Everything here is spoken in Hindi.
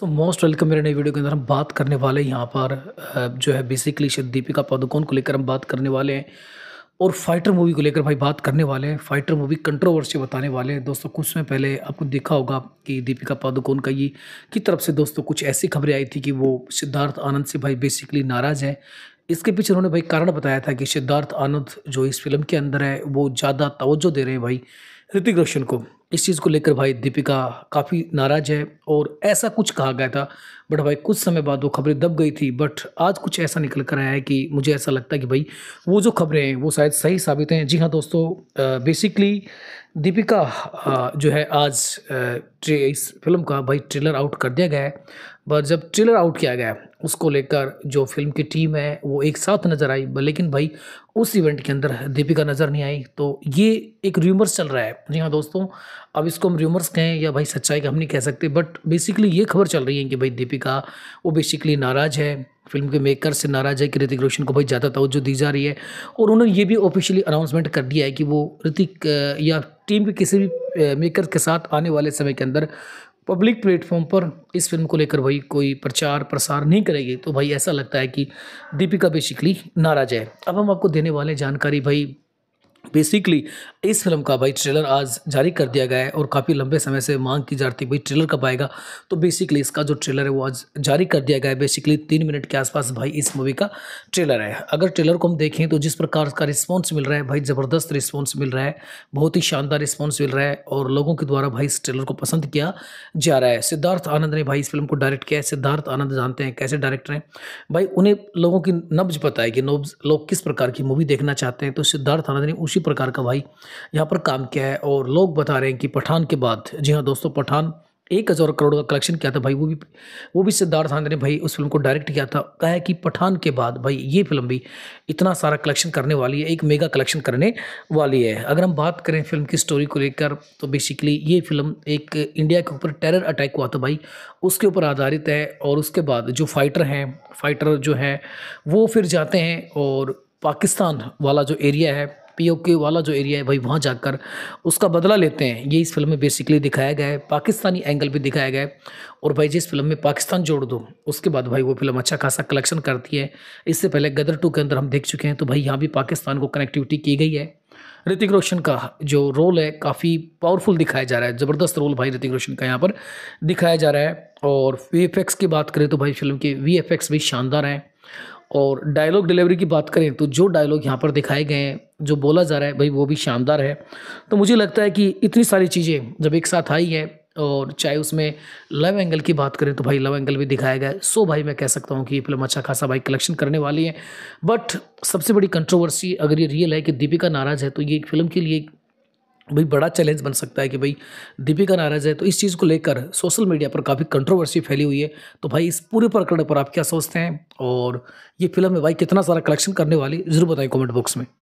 तो मोस्ट वेलकम मेरे नई वीडियो के अंदर हम बात करने वाले यहाँ पर जो है बेसिकली दीपिका पादुकोण को लेकर हम बात करने वाले हैं और फाइटर मूवी को लेकर भाई बात करने वाले हैं फाइटर मूवी कंट्रोवर्सी बताने वाले हैं दोस्तों कुछ समय पहले आपको देखा होगा कि दीपिका पादुकोण का ये की तरफ से दोस्तों कुछ ऐसी खबरें आई थी कि वो सिद्धार्थ आनंद से भाई बेसिकली नाराज़ हैं इसके पीछे उन्होंने भाई कारण बताया था कि सिद्धार्थ आनंद जो इस फिल्म के अंदर है वो ज़्यादा तोज्जो दे रहे हैं भाई ऋतिक रोशन को इस चीज़ को लेकर भाई दीपिका काफ़ी नाराज़ है और ऐसा कुछ कहा गया था बट भाई कुछ समय बाद वो खबरें दब गई थी बट आज कुछ ऐसा निकल कर आया है कि मुझे ऐसा लगता है कि भाई वो जो खबरें हैं वो शायद सही साबित हैं जी हाँ दोस्तों बेसिकली दीपिका जो है आज इस फिल्म का भाई ट्रेलर आउट कर दिया गया है बट जब ट्रेलर आउट किया गया उसको लेकर जो फिल्म की टीम है वो एक साथ नज़र आई लेकिन भाई उस इवेंट के अंदर दीपिका नज़र नहीं आई तो ये एक र्यूमर्स चल रहा है जी हाँ दोस्तों अब इसको हम र्यूमर्स कहें या भाई सच्चाई का हम नहीं कह सकते बट बेसिकली ये खबर चल रही है कि भाई दीपिका वो बेसिकली नाराज़ है फिल्म के मेकर से नाराज़ है कि ऋतिक रोशन को भाई ज़्यादा तोज्जो दी जा रही है और उन्होंने ये भी ऑफिशियली अनाउंसमेंट कर दिया है कि वो ऋतिक या टीम के किसी भी मेकर के साथ आने वाले समय के अंदर पब्लिक प्लेटफॉर्म पर इस फिल्म को लेकर भाई कोई प्रचार प्रसार नहीं करेगी तो भाई ऐसा लगता है कि दीपिका बेसिकली नाराज़ है अब हम आपको देने वाले जानकारी भाई बेसिकली इस फिल्म का भाई ट्रेलर आज जारी कर दिया गया है और काफ़ी लंबे समय से मांग की जा रही भाई ट्रेलर कब आएगा तो बेसिकली इसका जो ट्रेलर है वो आज जारी कर दिया गया है बेसिकली तीन मिनट के आसपास भाई इस मूवी का ट्रेलर है अगर ट्रेलर को हम देखें तो जिस प्रकार का रिस्पॉन्स मिल रहा है भाई ज़बरदस्त रिस्पॉन्स मिल रहा है बहुत ही शानदार रिस्पॉन्स मिल रहा है और लोगों के द्वारा भाई इस ट्रेलर को पसंद किया जा रहा है सिद्धार्थ आनंद ने भाई इस फिल्म को डायरेक्ट किया है सिद्धार्थ आनंद जानते हैं कैसे डायरेक्टर हैं भाई उन्हें लोगों की नब्ज पता है कि नब्ज लोग किस प्रकार की मूवी देखना चाहते हैं तो सिद्धार्थ आनंद ने उस उसी प्रकार का भाई यहाँ पर काम किया है और लोग बता रहे हैं कि पठान के बाद जी हाँ दोस्तों पठान एक हज़ार करोड़ का कलेक्शन किया था भाई वो भी वो भी सिद्धार्थ आंध्रे ने भाई उस फिल्म को डायरेक्ट किया था कहा है कि पठान के बाद भाई ये फिल्म भी इतना सारा कलेक्शन करने वाली है एक मेगा कलेक्शन करने वाली है अगर हम बात करें फिल्म की स्टोरी को लेकर तो बेसिकली ये फिल्म एक इंडिया के ऊपर टेरर अटैक हुआ था भाई उसके ऊपर आधारित है और उसके बाद जो फाइटर हैं फाइटर जो हैं वो फिर जाते हैं और पाकिस्तान वाला जो एरिया है पीओके वाला जो एरिया है भाई वहाँ जाकर उसका बदला लेते हैं ये इस फिल्म में बेसिकली दिखाया गया है पाकिस्तानी एंगल भी दिखाया गया है और भाई जिस फिल्म में पाकिस्तान जोड़ दो उसके बाद भाई वो फिल्म अच्छा खासा कलेक्शन करती है इससे पहले गदर टू के अंदर हम देख चुके हैं तो भाई यहाँ भी पाकिस्तान को कनेक्टिविटी की गई है ऋतिक रोशन का जो रोल है काफ़ी पावरफुल दिखाया जा रहा है ज़बरदस्त रोल भाई ऋतिक रोशन का यहाँ पर दिखाया जा रहा है और वी की बात करें तो भाई फिल्म के वी भी शानदार हैं और डायलॉग डिलीवरी की बात करें तो जो डायलॉग यहाँ पर दिखाए गए हैं जो बोला जा रहा है भाई वो भी शानदार है तो मुझे लगता है कि इतनी सारी चीज़ें जब एक साथ आई है और चाहे उसमें लव एंगल की बात करें तो भाई लव एंगल भी दिखाया गया सो भाई मैं कह सकता हूँ कि ये फिल्म अच्छा खासा भाई कलेक्शन करने वाली है बट सबसे बड़ी कंट्रोवर्सी अगर ये रियल है कि दीपिका नाराज़ है तो ये फिल्म के लिए भाई बड़ा चैलेंज बन सकता है कि भाई दीपिका नाराज है तो इस चीज़ को लेकर सोशल मीडिया पर काफ़ी कंट्रोवर्सी फैली हुई है तो भाई इस पूरे प्रकरण पर आप क्या सोचते हैं और ये फिल्म में भाई कितना सारा कलेक्शन करने वाली ज़रूर बताएं कमेंट बॉक्स में